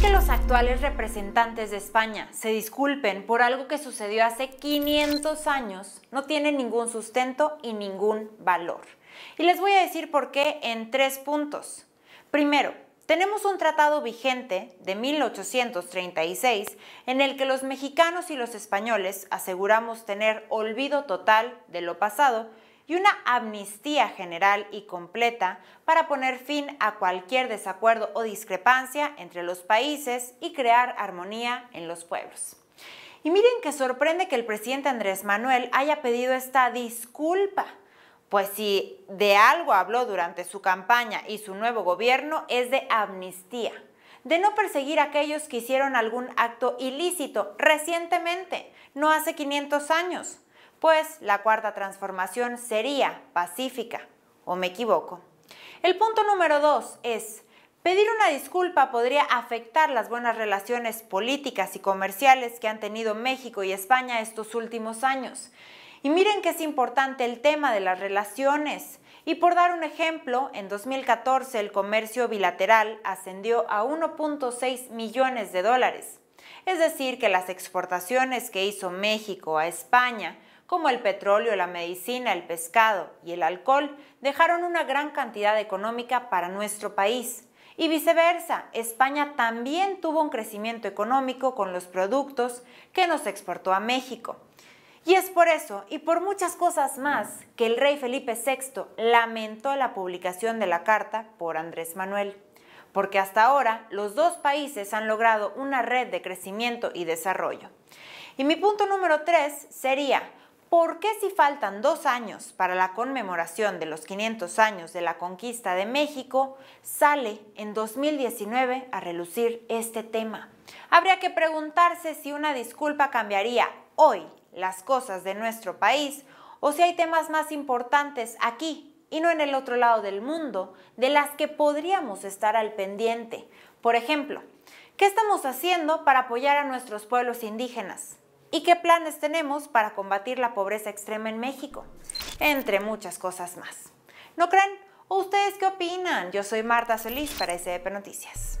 que los actuales representantes de España se disculpen por algo que sucedió hace 500 años no tiene ningún sustento y ningún valor. Y les voy a decir por qué en tres puntos. Primero, tenemos un tratado vigente de 1836 en el que los mexicanos y los españoles aseguramos tener olvido total de lo pasado y una amnistía general y completa para poner fin a cualquier desacuerdo o discrepancia entre los países y crear armonía en los pueblos. Y miren que sorprende que el presidente Andrés Manuel haya pedido esta disculpa. Pues si de algo habló durante su campaña y su nuevo gobierno es de amnistía, de no perseguir a aquellos que hicieron algún acto ilícito recientemente, no hace 500 años pues la cuarta transformación sería pacífica, o me equivoco. El punto número dos es, pedir una disculpa podría afectar las buenas relaciones políticas y comerciales que han tenido México y España estos últimos años. Y miren que es importante el tema de las relaciones. Y por dar un ejemplo, en 2014 el comercio bilateral ascendió a 1.6 millones de dólares. Es decir, que las exportaciones que hizo México a España como el petróleo, la medicina, el pescado y el alcohol, dejaron una gran cantidad económica para nuestro país. Y viceversa, España también tuvo un crecimiento económico con los productos que nos exportó a México. Y es por eso, y por muchas cosas más, que el rey Felipe VI lamentó la publicación de la carta por Andrés Manuel. Porque hasta ahora los dos países han logrado una red de crecimiento y desarrollo. Y mi punto número tres sería, ¿Por qué si faltan dos años para la conmemoración de los 500 años de la conquista de México, sale en 2019 a relucir este tema? Habría que preguntarse si una disculpa cambiaría hoy las cosas de nuestro país o si hay temas más importantes aquí y no en el otro lado del mundo de las que podríamos estar al pendiente. Por ejemplo, ¿qué estamos haciendo para apoyar a nuestros pueblos indígenas? ¿Y qué planes tenemos para combatir la pobreza extrema en México? Entre muchas cosas más. ¿No creen? ustedes qué opinan? Yo soy Marta Solís para SDP Noticias.